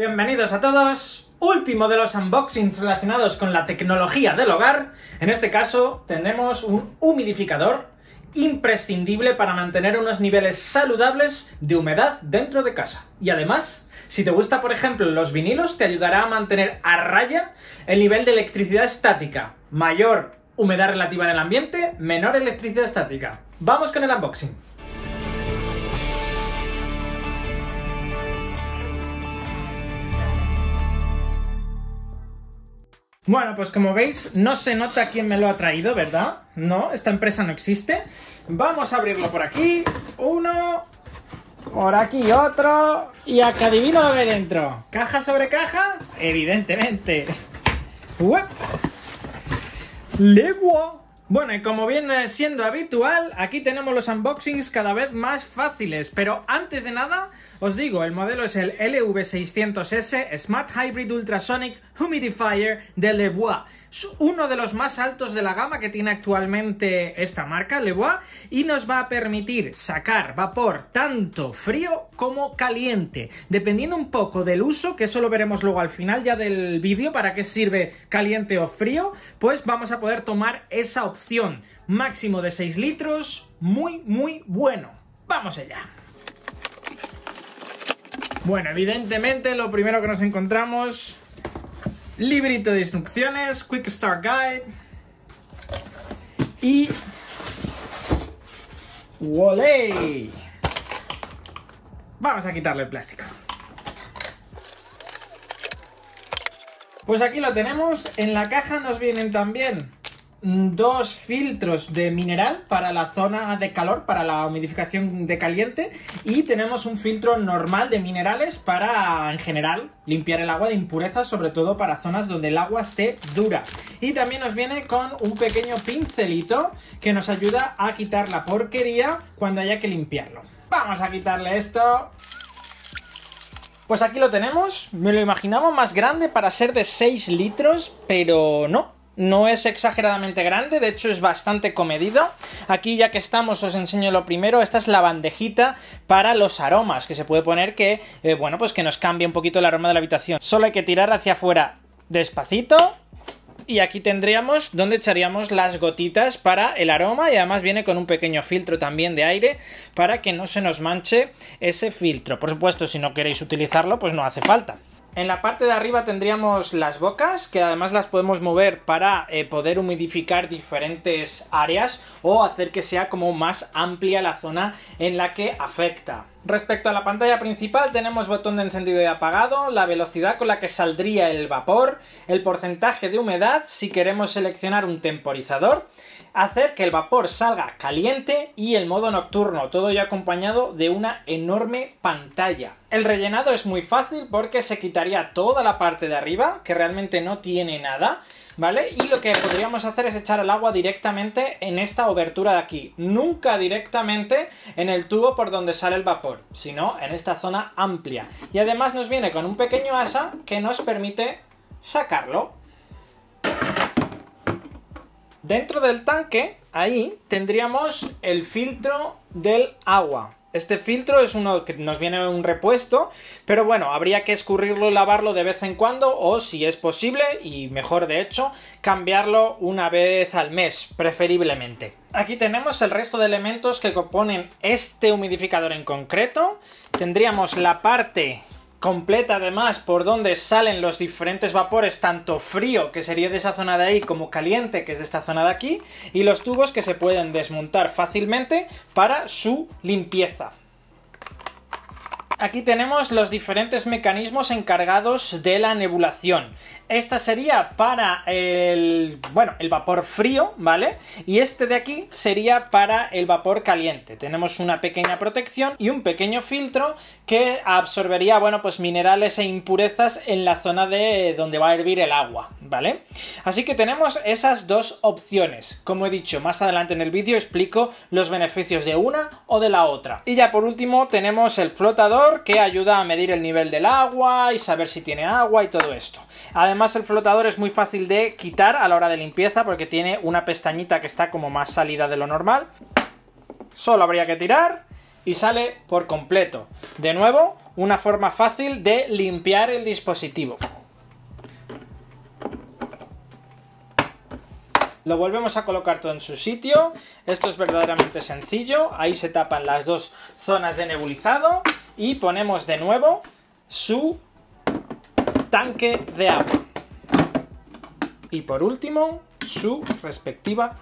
Bienvenidos a todos. Último de los unboxings relacionados con la tecnología del hogar. En este caso tenemos un humidificador imprescindible para mantener unos niveles saludables de humedad dentro de casa. Y además, si te gusta por ejemplo los vinilos, te ayudará a mantener a raya el nivel de electricidad estática. Mayor humedad relativa en el ambiente, menor electricidad estática. Vamos con el unboxing. Bueno, pues como veis, no se nota quién me lo ha traído, ¿verdad? No, esta empresa no existe. Vamos a abrirlo por aquí. Uno, por aquí otro. Y acá adivino lo que hay dentro. ¿Caja sobre caja? Evidentemente. Uep. Bueno, y como viene siendo habitual, aquí tenemos los unboxings cada vez más fáciles, pero antes de nada os digo, el modelo es el LV600S Smart Hybrid Ultrasonic Humidifier de Lebois. Es uno de los más altos de la gama que tiene actualmente esta marca, Lebois, y nos va a permitir sacar vapor tanto frío como caliente, dependiendo un poco del uso, que eso lo veremos luego al final ya del vídeo, para qué sirve caliente o frío, pues vamos a poder tomar esa opción. Máximo de 6 litros, muy, muy bueno. ¡Vamos allá! Bueno, evidentemente lo primero que nos encontramos, librito de instrucciones, Quick Start Guide y... ¡WOLAY! Vamos a quitarle el plástico. Pues aquí lo tenemos, en la caja nos vienen también Mm, dos filtros de mineral para la zona de calor, para la humidificación de caliente, y tenemos un filtro normal de minerales para, en general, limpiar el agua de impurezas, sobre todo para zonas donde el agua esté dura. Y también nos viene con un pequeño pincelito que nos ayuda a quitar la porquería cuando haya que limpiarlo. Vamos a quitarle esto. Pues aquí lo tenemos, me lo imaginamos más grande para ser de 6 litros, pero no, no es exageradamente grande, de hecho es bastante comedido. Aquí ya que estamos os enseño lo primero, esta es la bandejita para los aromas, que se puede poner que, eh, bueno, pues que nos cambie un poquito el aroma de la habitación. Solo hay que tirar hacia afuera despacito, y aquí tendríamos donde echaríamos las gotitas para el aroma y además viene con un pequeño filtro también de aire para que no se nos manche ese filtro. Por supuesto, si no queréis utilizarlo, pues no hace falta. En la parte de arriba tendríamos las bocas, que además las podemos mover para eh, poder humidificar diferentes áreas o hacer que sea como más amplia la zona en la que afecta. Respecto a la pantalla principal tenemos botón de encendido y apagado, la velocidad con la que saldría el vapor, el porcentaje de humedad si queremos seleccionar un temporizador, hacer que el vapor salga caliente y el modo nocturno, todo ya acompañado de una enorme pantalla. El rellenado es muy fácil porque se quitaría toda la parte de arriba, que realmente no tiene nada, ¿vale? Y lo que podríamos hacer es echar el agua directamente en esta obertura de aquí, nunca directamente en el tubo por donde sale el vapor, sino en esta zona amplia. Y además nos viene con un pequeño asa que nos permite sacarlo Dentro del tanque, ahí, tendríamos el filtro del agua. Este filtro es uno que nos viene un repuesto, pero bueno, habría que escurrirlo y lavarlo de vez en cuando o si es posible, y mejor de hecho, cambiarlo una vez al mes, preferiblemente. Aquí tenemos el resto de elementos que componen este humidificador en concreto. Tendríamos la parte completa además por donde salen los diferentes vapores, tanto frío, que sería de esa zona de ahí, como caliente, que es de esta zona de aquí, y los tubos que se pueden desmontar fácilmente para su limpieza aquí tenemos los diferentes mecanismos encargados de la nebulación. Esta sería para el, bueno, el vapor frío, ¿vale? Y este de aquí sería para el vapor caliente. Tenemos una pequeña protección y un pequeño filtro que absorbería, bueno, pues minerales e impurezas en la zona de donde va a hervir el agua, ¿vale? Así que tenemos esas dos opciones. Como he dicho, más adelante en el vídeo explico los beneficios de una o de la otra. Y ya por último tenemos el flotador que ayuda a medir el nivel del agua y saber si tiene agua y todo esto. Además el flotador es muy fácil de quitar a la hora de limpieza porque tiene una pestañita que está como más salida de lo normal. Solo habría que tirar y sale por completo. De nuevo, una forma fácil de limpiar el dispositivo. Lo volvemos a colocar todo en su sitio. Esto es verdaderamente sencillo. Ahí se tapan las dos zonas de nebulizado. Y ponemos de nuevo su tanque de agua. Y por último, su respectiva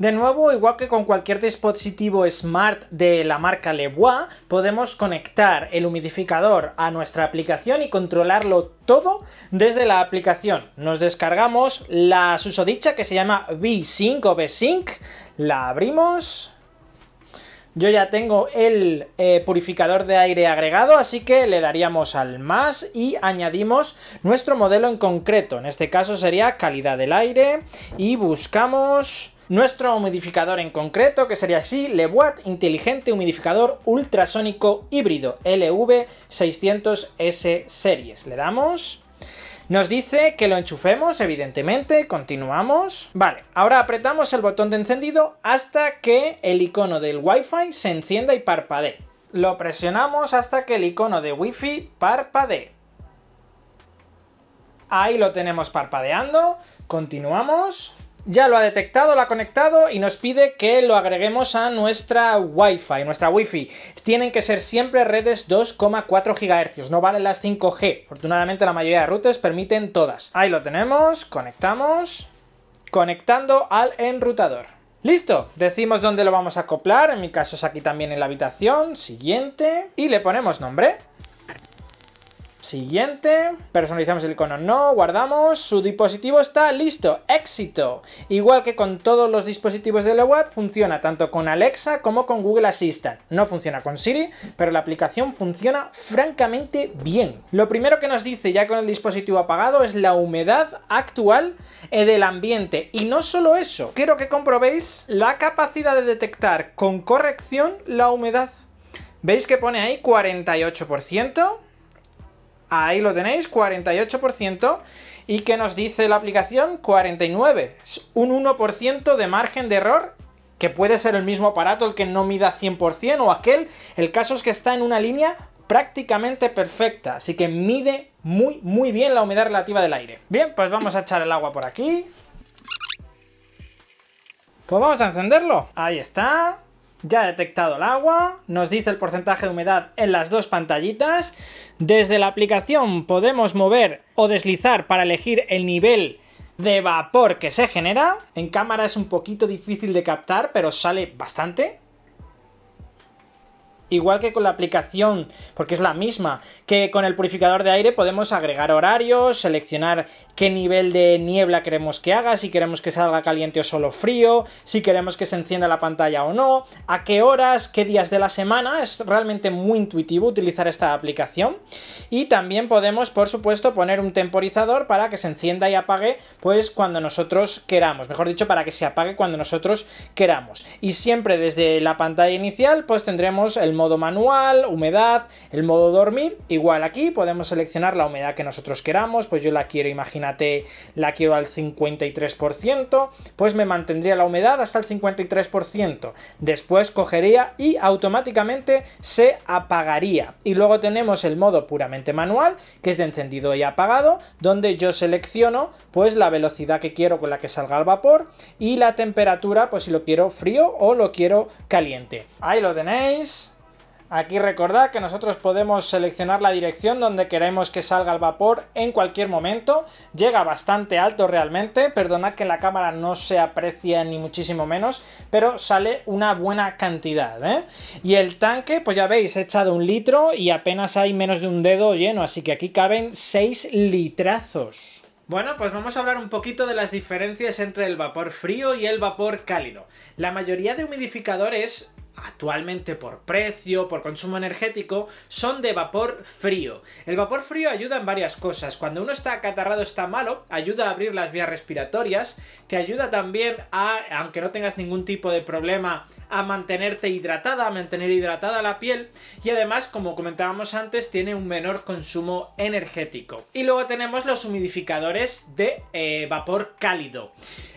de nuevo, igual que con cualquier dispositivo smart de la marca Lebois, podemos conectar el humidificador a nuestra aplicación y controlarlo todo desde la aplicación. Nos descargamos la susodicha que se llama V5 o V-Sync, la abrimos... Yo ya tengo el eh, purificador de aire agregado, así que le daríamos al más y añadimos nuestro modelo en concreto. En este caso sería calidad del aire y buscamos nuestro humidificador en concreto, que sería así, Lewatt Inteligente Humidificador Ultrasónico Híbrido LV600S Series. Le damos... Nos dice que lo enchufemos, evidentemente, continuamos. Vale, ahora apretamos el botón de encendido hasta que el icono del Wi-Fi se encienda y parpadee. Lo presionamos hasta que el icono de Wi-Fi parpadee. Ahí lo tenemos parpadeando, continuamos. Ya lo ha detectado, lo ha conectado y nos pide que lo agreguemos a nuestra Wi-Fi, nuestra Wi-Fi. Tienen que ser siempre redes 2,4 GHz, no valen las 5G. Afortunadamente la mayoría de routers permiten todas. Ahí lo tenemos, conectamos, conectando al enrutador. Listo, decimos dónde lo vamos a acoplar, en mi caso es aquí también en la habitación, siguiente, y le ponemos nombre. Siguiente, personalizamos el icono no, guardamos, su dispositivo está listo, éxito. Igual que con todos los dispositivos de la web, funciona tanto con Alexa como con Google Assistant. No funciona con Siri, pero la aplicación funciona francamente bien. Lo primero que nos dice ya con el dispositivo apagado es la humedad actual del ambiente. Y no solo eso, quiero que comprobéis la capacidad de detectar con corrección la humedad. ¿Veis que pone ahí 48%? Ahí lo tenéis, 48%. ¿Y qué nos dice la aplicación? 49. Un 1% de margen de error que puede ser el mismo aparato el que no mida 100% o aquel. El caso es que está en una línea prácticamente perfecta, así que mide muy, muy bien la humedad relativa del aire. Bien, pues vamos a echar el agua por aquí. Pues vamos a encenderlo. Ahí está ya ha detectado el agua, nos dice el porcentaje de humedad en las dos pantallitas. Desde la aplicación podemos mover o deslizar para elegir el nivel de vapor que se genera. En cámara es un poquito difícil de captar, pero sale bastante igual que con la aplicación, porque es la misma, que con el purificador de aire podemos agregar horarios, seleccionar qué nivel de niebla queremos que haga, si queremos que salga caliente o solo frío, si queremos que se encienda la pantalla o no, a qué horas, qué días de la semana, es realmente muy intuitivo utilizar esta aplicación. Y también podemos, por supuesto, poner un temporizador para que se encienda y apague, pues cuando nosotros queramos, mejor dicho, para que se apague cuando nosotros queramos. Y siempre desde la pantalla inicial, pues tendremos el modo manual, humedad, el modo dormir. Igual aquí podemos seleccionar la humedad que nosotros queramos, pues yo la quiero, imagínate, la quiero al 53%, pues me mantendría la humedad hasta el 53%. Después cogería y automáticamente se apagaría. Y luego tenemos el modo puramente manual, que es de encendido y apagado, donde yo selecciono pues la velocidad que quiero con la que salga el vapor y la temperatura, pues si lo quiero frío o lo quiero caliente. Ahí lo tenéis. Aquí recordad que nosotros podemos seleccionar la dirección donde queremos que salga el vapor en cualquier momento. Llega bastante alto realmente, perdonad que la cámara no se aprecia ni muchísimo menos, pero sale una buena cantidad. ¿eh? Y el tanque, pues ya veis, he echado un litro y apenas hay menos de un dedo lleno, así que aquí caben 6 litrazos. Bueno, pues vamos a hablar un poquito de las diferencias entre el vapor frío y el vapor cálido. La mayoría de humidificadores actualmente por precio, por consumo energético, son de vapor frío. El vapor frío ayuda en varias cosas. Cuando uno está acatarrado, está malo, ayuda a abrir las vías respiratorias, te ayuda también a, aunque no tengas ningún tipo de problema, a mantenerte hidratada, a mantener hidratada la piel y además, como comentábamos antes, tiene un menor consumo energético. Y luego tenemos los humidificadores de eh, vapor cálido.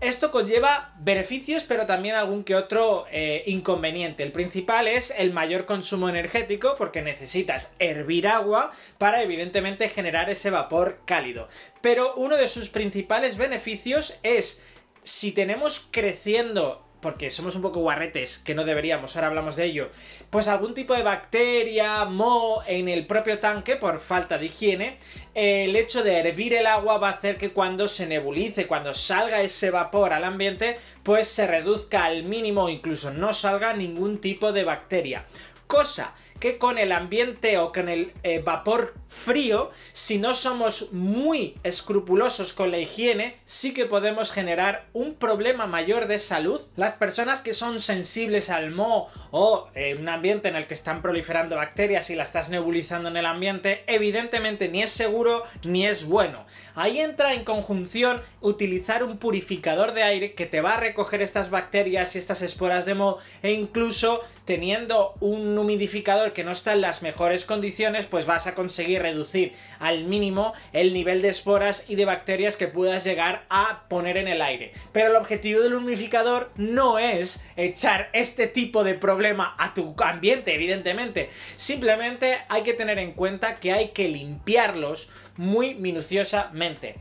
Esto conlleva beneficios, pero también algún que otro eh, inconveniente el principal es el mayor consumo energético porque necesitas hervir agua para evidentemente generar ese vapor cálido. Pero uno de sus principales beneficios es si tenemos creciendo porque somos un poco guarretes, que no deberíamos, ahora hablamos de ello, pues algún tipo de bacteria, mo en el propio tanque por falta de higiene, el hecho de hervir el agua va a hacer que cuando se nebulice, cuando salga ese vapor al ambiente, pues se reduzca al mínimo incluso no salga ningún tipo de bacteria. Cosa que con el ambiente o con el eh, vapor frío, si no somos muy escrupulosos con la higiene, sí que podemos generar un problema mayor de salud. Las personas que son sensibles al moho o un ambiente en el que están proliferando bacterias y la estás nebulizando en el ambiente, evidentemente ni es seguro ni es bueno. Ahí entra en conjunción utilizar un purificador de aire que te va a recoger estas bacterias y estas esporas de moho e incluso teniendo un humidificador que no está en las mejores condiciones, pues vas a conseguir reducir al mínimo el nivel de esporas y de bacterias que puedas llegar a poner en el aire. Pero el objetivo del humidificador no es echar este tipo de problema a tu ambiente, evidentemente. Simplemente hay que tener en cuenta que hay que limpiarlos muy minuciosamente.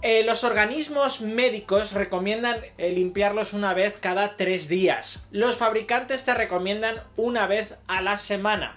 Eh, los organismos médicos recomiendan eh, limpiarlos una vez cada tres días. Los fabricantes te recomiendan una vez a la semana.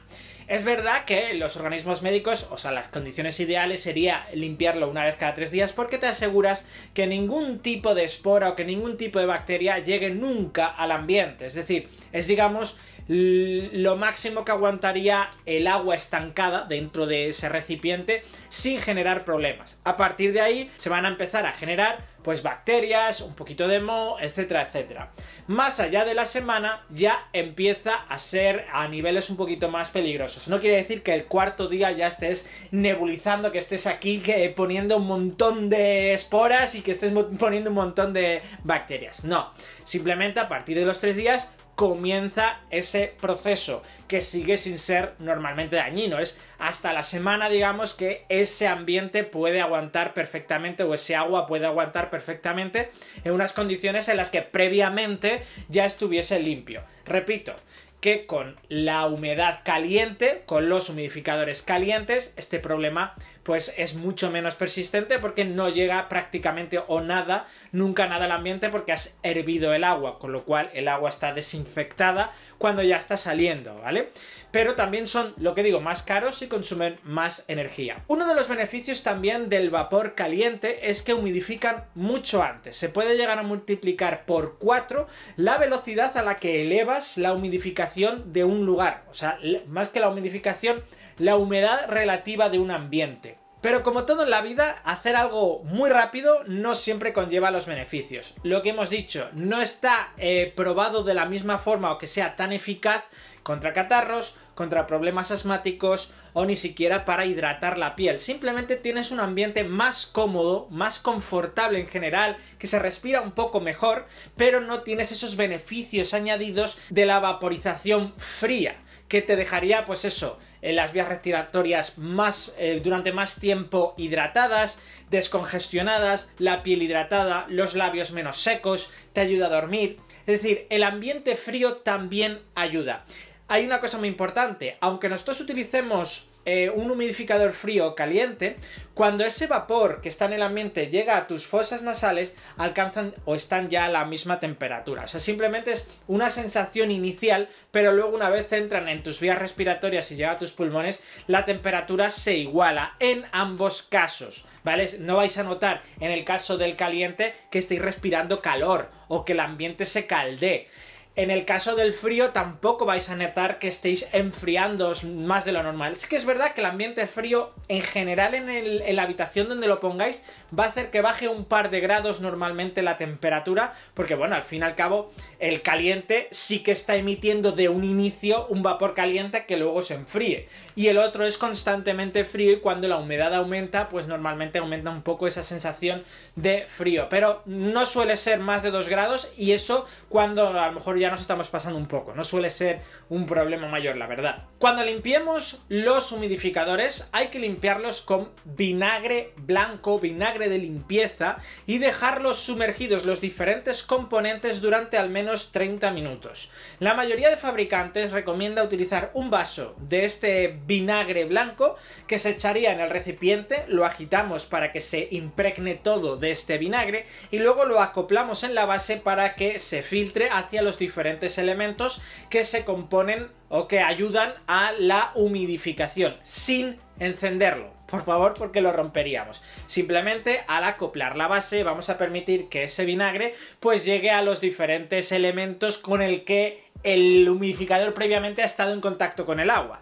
Es verdad que los organismos médicos, o sea, las condiciones ideales sería limpiarlo una vez cada tres días porque te aseguras que ningún tipo de espora o que ningún tipo de bacteria llegue nunca al ambiente. Es decir, es digamos lo máximo que aguantaría el agua estancada dentro de ese recipiente sin generar problemas. A partir de ahí se van a empezar a generar pues bacterias, un poquito de mo, etcétera, etcétera. Más allá de la semana ya empieza a ser a niveles un poquito más peligrosos. No quiere decir que el cuarto día ya estés nebulizando, que estés aquí que poniendo un montón de esporas y que estés poniendo un montón de bacterias. No, simplemente a partir de los tres días comienza ese proceso que sigue sin ser normalmente dañino. Es hasta la semana, digamos, que ese ambiente puede aguantar perfectamente o ese agua puede aguantar perfectamente en unas condiciones en las que previamente ya estuviese limpio. Repito, que con la humedad caliente, con los humidificadores calientes, este problema pues es mucho menos persistente porque no llega prácticamente o nada, nunca nada al ambiente porque has hervido el agua, con lo cual el agua está desinfectada cuando ya está saliendo, ¿vale? Pero también son, lo que digo, más caros y consumen más energía. Uno de los beneficios también del vapor caliente es que humidifican mucho antes. Se puede llegar a multiplicar por 4 la velocidad a la que elevas la humidificación de un lugar. O sea, más que la humidificación, la humedad relativa de un ambiente. Pero como todo en la vida, hacer algo muy rápido no siempre conlleva los beneficios. Lo que hemos dicho, no está eh, probado de la misma forma o que sea tan eficaz contra catarros, contra problemas asmáticos o ni siquiera para hidratar la piel. Simplemente tienes un ambiente más cómodo, más confortable en general, que se respira un poco mejor, pero no tienes esos beneficios añadidos de la vaporización fría, que te dejaría pues eso, las vías respiratorias más, eh, durante más tiempo hidratadas, descongestionadas, la piel hidratada, los labios menos secos, te ayuda a dormir. Es decir, el ambiente frío también ayuda hay una cosa muy importante. Aunque nosotros utilicemos eh, un humidificador frío o caliente, cuando ese vapor que está en el ambiente llega a tus fosas nasales, alcanzan o están ya a la misma temperatura. O sea, simplemente es una sensación inicial, pero luego una vez entran en tus vías respiratorias y llega a tus pulmones, la temperatura se iguala en ambos casos, ¿vale? No vais a notar en el caso del caliente que estéis respirando calor o que el ambiente se caldee. En el caso del frío tampoco vais a notar que estéis enfriándoos más de lo normal. Es que es verdad que el ambiente frío en general en, en, la habitación donde lo pongáis va a hacer que baje un par de grados normalmente la temperatura porque bueno, al fin y al cabo el caliente sí que está emitiendo de un inicio un vapor caliente que luego se enfríe y el otro es constantemente frío y cuando la humedad aumenta pues normalmente aumenta un poco esa sensación de frío pero no suele ser más de 2 grados y eso cuando a lo mejor ya nos estamos pasando un poco, no suele ser un problema mayor, la verdad. Cuando limpiemos los humidificadores hay que limpiarlos con vinagre blanco, vinagre de limpieza y dejarlos sumergidos los diferentes componentes durante al menos 30 minutos. La mayoría de fabricantes recomienda utilizar un vaso de este vinagre blanco que se echaría en el recipiente, lo agitamos para que se impregne todo de este vinagre y luego lo acoplamos en la base para que se filtre hacia los diferentes diferentes elementos que se componen o que ayudan a la humidificación sin encenderlo. Por favor, porque lo romperíamos. Simplemente al acoplar la base vamos a permitir que ese vinagre pues llegue a los diferentes elementos con el que el humidificador previamente ha estado en contacto con el agua.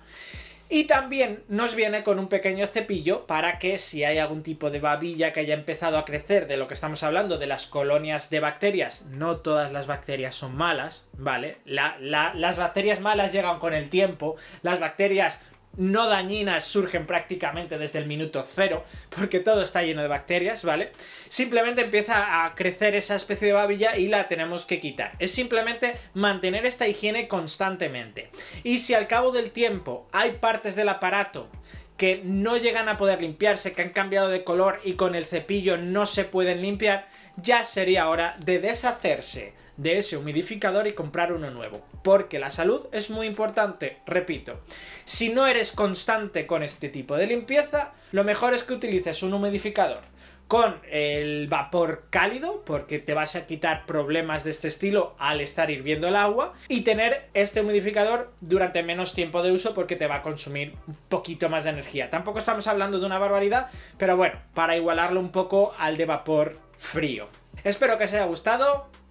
Y también nos viene con un pequeño cepillo para que si hay algún tipo de babilla que haya empezado a crecer de lo que estamos hablando, de las colonias de bacterias, no todas las bacterias son malas, ¿vale? las bacterias malas llegan con el tiempo, las bacterias no dañinas surgen prácticamente desde el minuto cero, porque todo está lleno de bacterias, ¿vale? Simplemente empieza a crecer esa especie de babilla y la tenemos que quitar. Es simplemente mantener esta higiene constantemente. Y si al cabo del tiempo hay partes del aparato que no llegan a poder limpiarse, que han cambiado de color y con el cepillo no se pueden limpiar, ya sería hora de deshacerse de ese humidificador y comprar uno nuevo. Porque la salud es muy importante, repito. Si no eres constante con este tipo de limpieza, lo mejor es que utilices un humidificador con el vapor cálido, porque te vas a quitar problemas de este estilo al estar hirviendo el agua, y tener este humidificador durante menos tiempo de uso porque te va a consumir un poquito más de energía. Tampoco estamos hablando de una barbaridad, pero bueno, para igualarlo un poco al de vapor frío. Espero que os haya gustado,